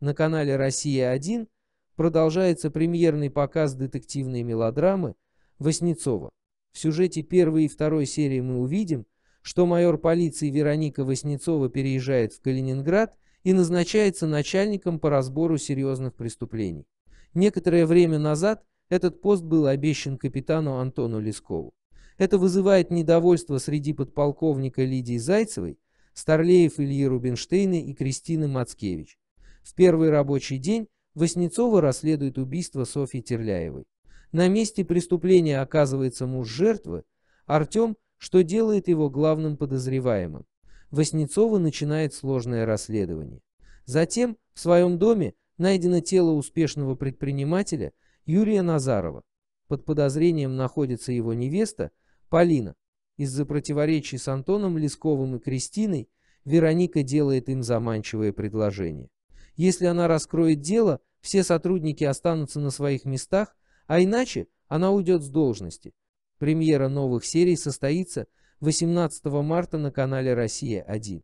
На канале «Россия-1» продолжается премьерный показ детективной мелодрамы Васнецова. В сюжете первой и второй серии мы увидим, что майор полиции Вероника Васнецова переезжает в Калининград и назначается начальником по разбору серьезных преступлений. Некоторое время назад этот пост был обещан капитану Антону Лескову. Это вызывает недовольство среди подполковника Лидии Зайцевой, Старлеев Ильи Рубинштейна и Кристины Мацкевич. В первый рабочий день Васнецова расследует убийство Софьи Терляевой. На месте преступления оказывается муж жертвы, Артем, что делает его главным подозреваемым. Васнецова начинает сложное расследование. Затем в своем доме найдено тело успешного предпринимателя Юрия Назарова. Под подозрением находится его невеста Полина. Из-за противоречий с Антоном Лесковым и Кристиной Вероника делает им заманчивое предложение. Если она раскроет дело, все сотрудники останутся на своих местах, а иначе она уйдет с должности. Премьера новых серий состоится 18 марта на канале «Россия-1».